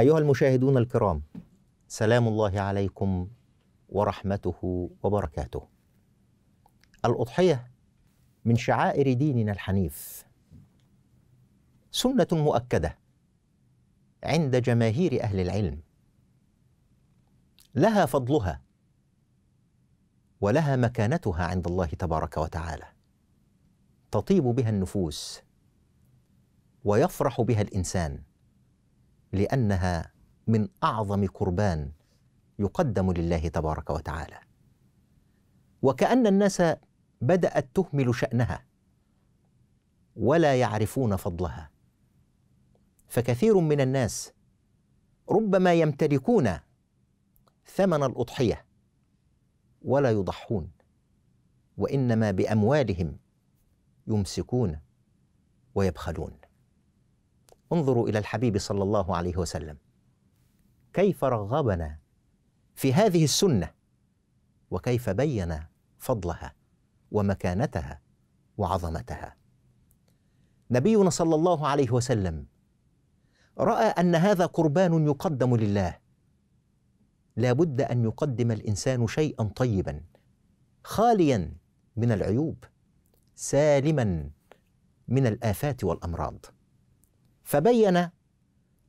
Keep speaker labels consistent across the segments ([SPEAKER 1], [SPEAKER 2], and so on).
[SPEAKER 1] أيها المشاهدون الكرام سلام الله عليكم ورحمته وبركاته. الأضحية من شعائر ديننا الحنيف. سنة مؤكدة عند جماهير أهل العلم. لها فضلها ولها مكانتها عند الله تبارك وتعالى. تطيب بها النفوس ويفرح بها الإنسان. لأنها من أعظم قربان يقدم لله تبارك وتعالى وكأن الناس بدأت تهمل شأنها ولا يعرفون فضلها فكثير من الناس ربما يمتلكون ثمن الأضحية ولا يضحون وإنما بأموالهم يمسكون ويبخلون انظروا الى الحبيب صلى الله عليه وسلم كيف رغبنا في هذه السنه وكيف بين فضلها ومكانتها وعظمتها نبينا صلى الله عليه وسلم راى ان هذا قربان يقدم لله لا بد ان يقدم الانسان شيئا طيبا خاليا من العيوب سالما من الافات والامراض فبين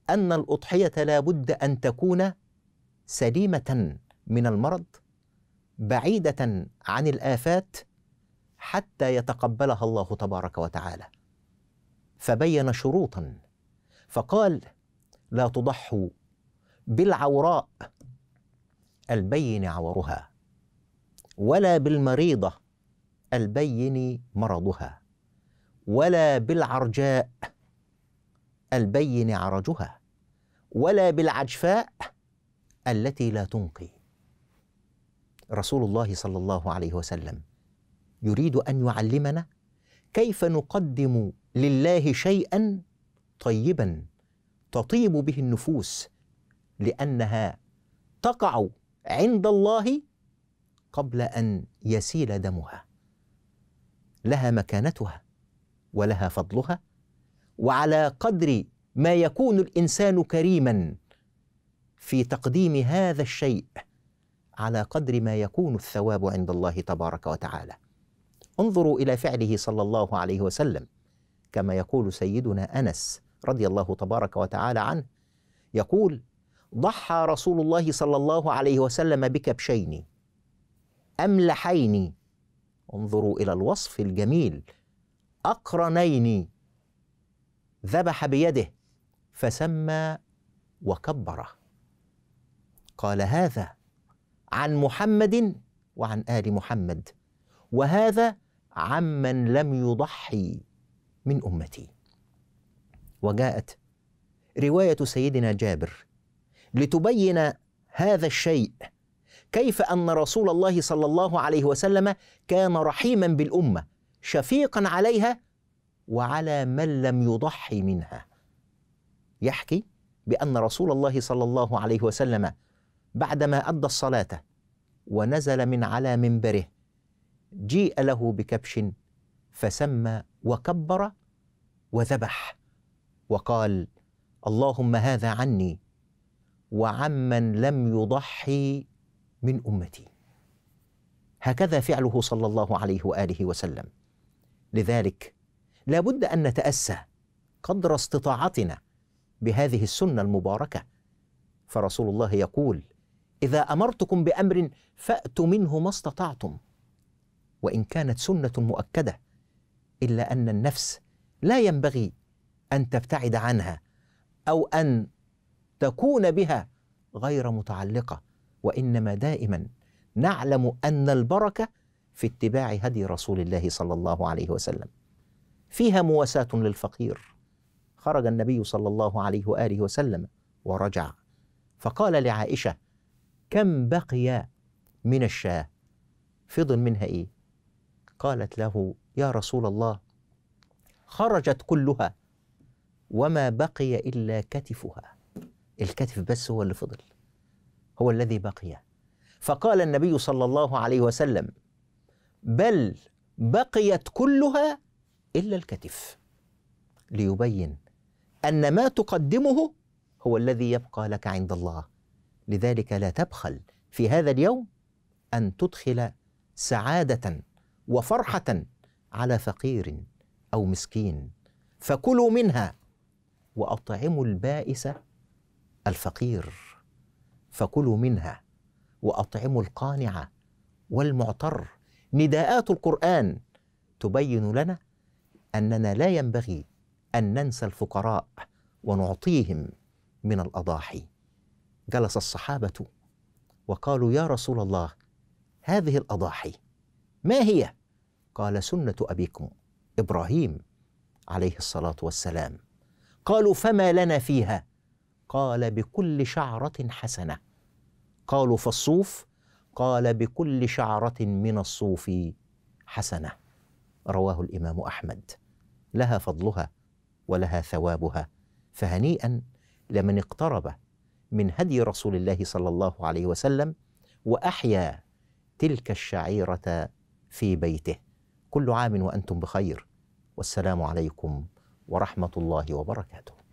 [SPEAKER 1] أن الأضحية لا بد أن تكون سليمة من المرض بعيدة عن الآفات حتى يتقبلها الله تبارك وتعالى فبين شروطا فقال لا تضحوا بالعوراء البين عورها ولا بالمريضه البين مرضها ولا بالعرجاء البين عرجها ولا بالعجفاء التي لا تنقي رسول الله صلى الله عليه وسلم يريد ان يعلمنا كيف نقدم لله شيئا طيبا تطيب به النفوس لانها تقع عند الله قبل ان يسيل دمها لها مكانتها ولها فضلها وعلى قدر ما يكون الانسان كريما في تقديم هذا الشيء على قدر ما يكون الثواب عند الله تبارك وتعالى انظروا الى فعله صلى الله عليه وسلم كما يقول سيدنا انس رضي الله تبارك وتعالى عنه يقول ضحى رسول الله صلى الله عليه وسلم بكبشين املحين انظروا الى الوصف الجميل اقرنين ذبح بيده فسمى وكبر قال هذا عن محمد وعن ال محمد وهذا عمن لم يضحي من امتي وجاءت روايه سيدنا جابر لتبين هذا الشيء كيف ان رسول الله صلى الله عليه وسلم كان رحيما بالامه شفيقا عليها وعلى من لم يضحي منها يحكي بأن رسول الله صلى الله عليه وسلم بعدما أدى الصلاة ونزل من على منبره جيء له بكبش فسمى وكبر وذبح وقال اللهم هذا عني وعمن لم يضحي من امتي هكذا فعله صلى الله عليه واله وسلم لذلك لابد ان نتاسى قدر استطاعتنا بهذه السنه المباركه فرسول الله يقول اذا امرتكم بامر فاتوا منه ما استطعتم وان كانت سنه مؤكده الا ان النفس لا ينبغي ان تبتعد عنها او ان تكون بها غير متعلقه وانما دائما نعلم ان البركه في اتباع هدي رسول الله صلى الله عليه وسلم فيها مواساة للفقير خرج النبي صلى الله عليه وآله وسلم ورجع فقال لعائشة كم بقي من الشاة فضل منها إيه قالت له يا رسول الله خرجت كلها وما بقي إلا كتفها الكتف بس هو اللي فضل هو الذي بقي فقال النبي صلى الله عليه وسلم بل بقيت كلها إلا الكتف ليبين أن ما تقدمه هو الذي يبقى لك عند الله لذلك لا تبخل في هذا اليوم أن تدخل سعادة وفرحة على فقير أو مسكين فكلوا منها وأطعموا البائس الفقير فكلوا منها وأطعموا القانع والمعتر نداءات القرآن تبين لنا اننا لا ينبغي ان ننسى الفقراء ونعطيهم من الاضاحي جلس الصحابه وقالوا يا رسول الله هذه الاضاحي ما هي قال سنه ابيكم ابراهيم عليه الصلاه والسلام قالوا فما لنا فيها قال بكل شعره حسنه قالوا فالصوف قال بكل شعره من الصوف حسنه رواه الامام احمد لها فضلها ولها ثوابها فهنيئا لمن اقترب من هدي رسول الله صلى الله عليه وسلم واحيا تلك الشعيره في بيته كل عام وانتم بخير والسلام عليكم ورحمه الله وبركاته